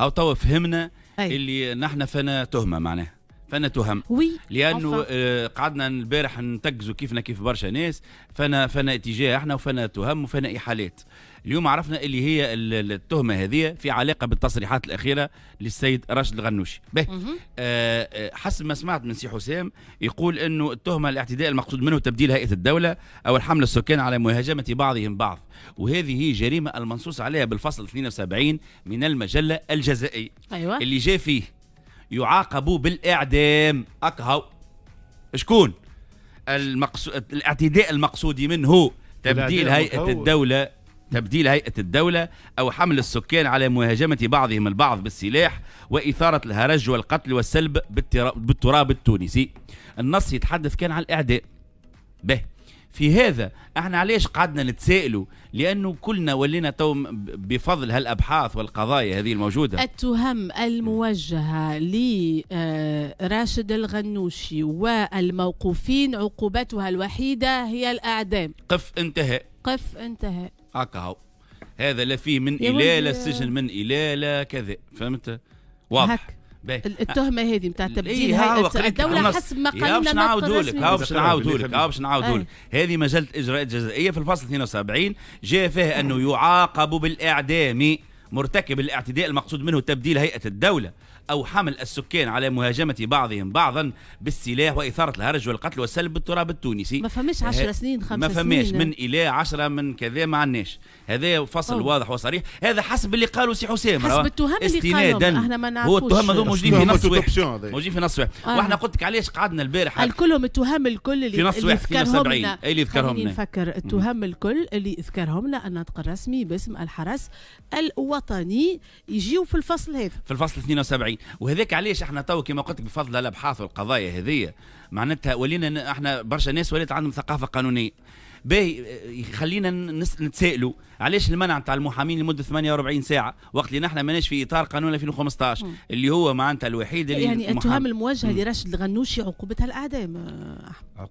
او تو فهمنا أي. اللي نحن فينا تهمه معناها فانا تهم وي لانه آه قعدنا البارح نتكزوا كيفنا كيف برشا ناس فانا فانا اتجاه احنا وفانا تهم وفانا احالات اليوم عرفنا اللي هي التهمه هذه في علاقه بالتصريحات الاخيره للسيد راشد الغنوشي به آه،, آه حسب ما سمعت من سي حسام يقول انه التهمه الاعتداء المقصود منه تبديل هيئه الدوله او الحمله السكان على مهاجمه بعضهم بعض وهذه هي جريمه المنصوص عليها بالفصل 72 من المجله الجزائيه أيوة. اللي جاء فيه يعاقبوا بالاعدام اكهو شكون المقصود الاعتداء المقصودي منه تبديل هيئه الدوله تبديل هيئة الدولة أو حمل السكان على مهاجمة بعضهم البعض بالسلاح وإثارة الهرج والقتل والسلب بالتراب التونسي النص يتحدث كان عن الإعداء به في هذا احنا علاش قعدنا نتسائلوا لانه كلنا ولينا تو بفضل هالابحاث والقضايا هذه الموجوده التهم الموجهه لراشد آه، الغنوشي والموقوفين عقوبتها الوحيده هي الاعدام قف انتهى قف انتهى هكا هذا لا فيه من لا السجن من لا كذا فهمت واضح هك. التهمه هذه نتاع إيه، تبديل هيئه الدوله حسب ما قالنا نعاودوا لك هاو باش نعاودوا لك هاو باش نعاودوا لك هذه مجله اجراءات جزائيه في الفصل 72 جاء فيها انه يعاقب بالاعدام مرتكب الاعتداء المقصود منه تبديل هيئه الدوله أو حمل السكان على مهاجمة بعضهم بعضا بالسلاح وإثارة الهرج والقتل والسلب بالتراب التونسي ما فماش 10 سنين سنين ما فماش من إلى 10 من كذا ما عناش هذا فصل أوه. واضح وصريح هذا حسب اللي قالوا سي حسام حسب التهم اللي قالوا احنا ما نعرفوش هو التهم هذو موجودين في نص واحد موجودين في نص واحد آه. واحنا قلت لك علاش قعدنا البارح كلهم التهم الكل اللي في نص واحد في 70 اللي ذكرهم لنا نفكر التهم الكل اللي ذكرهم لنا الناطق الرسمي باسم الحرس الوطني يجيو في الفصل هذا في الفصل 72 العالمين وهذاك علاش احنا تو كما قلت بفضل الابحاث والقضايا هذه معناتها ولينا احنا برشا ناس ولات عندهم ثقافه قانونيه باهي يخلينا نتسائلوا علاش المنع تاع المحامين لمده 48 ساعه وقت اللي نحن ماناش في اطار قانون 2015 اللي هو معناتها الوحيد اللي يعني التهم الموجهه لراشد الغنوشي عقوبتها الاعدام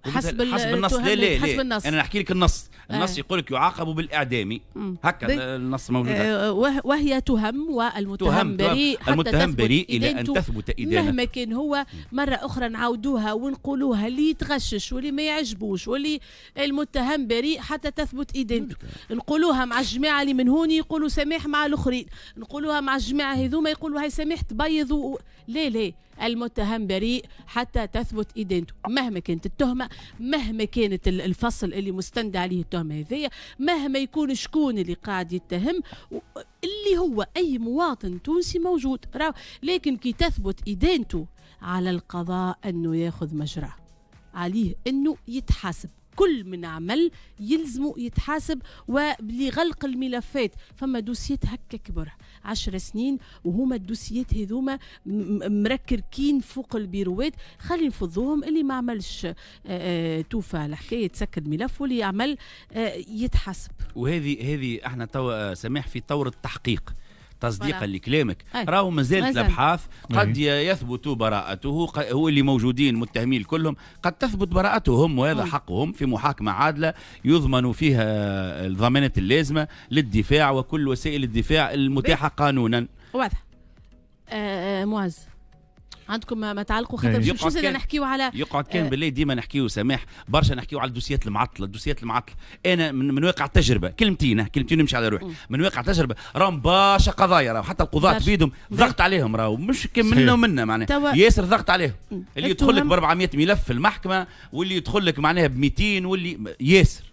حسب حسب النص لا لا حسب النص انا نحكي لك النص آه. النص آه. يقول لك يعاقب بالاعدام هكا النص موجود آه وهي تهم والمتهم بريء المتهم بريء الى ان تثبت اذا مهما كان هو مره اخرى نعاودوها ونقولوها اللي يتغشش واللي ما يعجبوش واللي المتهم كلام بريء حتى تثبت ايدين نعم. نقولوها مع الجماعه اللي من هوني يقولوا سماح مع الاخرين نقولوها مع الجماعه هذوما يقولوا هاي سماح تبيض و... ليه ليه المتهم بريء حتى تثبت ادانته مهما كانت التهمه مهما كانت الفصل اللي مستند عليه التهمه هذية مهما يكون شكون اللي قاعد يتهم اللي هو اي مواطن تونسي موجود لكن كي تثبت ادانته على القضاء انه ياخذ مجراه عليه انه يتحاسب كل من عمل يلزمه يتحاسب ولغلق الملفات فما دوسيات هكا كبر عشر سنين وهما الدوسيات هذوما مركركين فوق البيروات خلي نفضوهم اللي ما عملش آه، آه، توفى الحكايه تسكر ملف واللي يعمل آه، يتحاسب وهذه هذه احنا توا سماح في طور التحقيق تصديقا لكلامك راهو مازالت الابحاث قد يثبت براءته هو اللي موجودين متهمين كلهم قد تثبت براءتهم وهذا حقهم في محاكمه عادله يضمن فيها الضمانات اللازمه للدفاع وكل وسائل الدفاع المتاحه قانونا واضح آه, آه، معز عندكم ما تعلقوا خاطر مش مش نحكيو على يقعد كان آه. بالله ديما نحكيو سماح برشا نحكيو على الدوسيات المعطله الدوسيات المعطله انا من, من واقع التجربه كلمتين كلمتين نمشي على روحي من واقع التجربه راهم باشا قضايا راهو حتى القضاة بيدهم ضغط عليهم راهو مش كان منا ومنا معناها ياسر ضغط عليهم اللي يدخل لك ب 400 ملف في المحكمه واللي يدخل لك معناها ب 200 واللي ياسر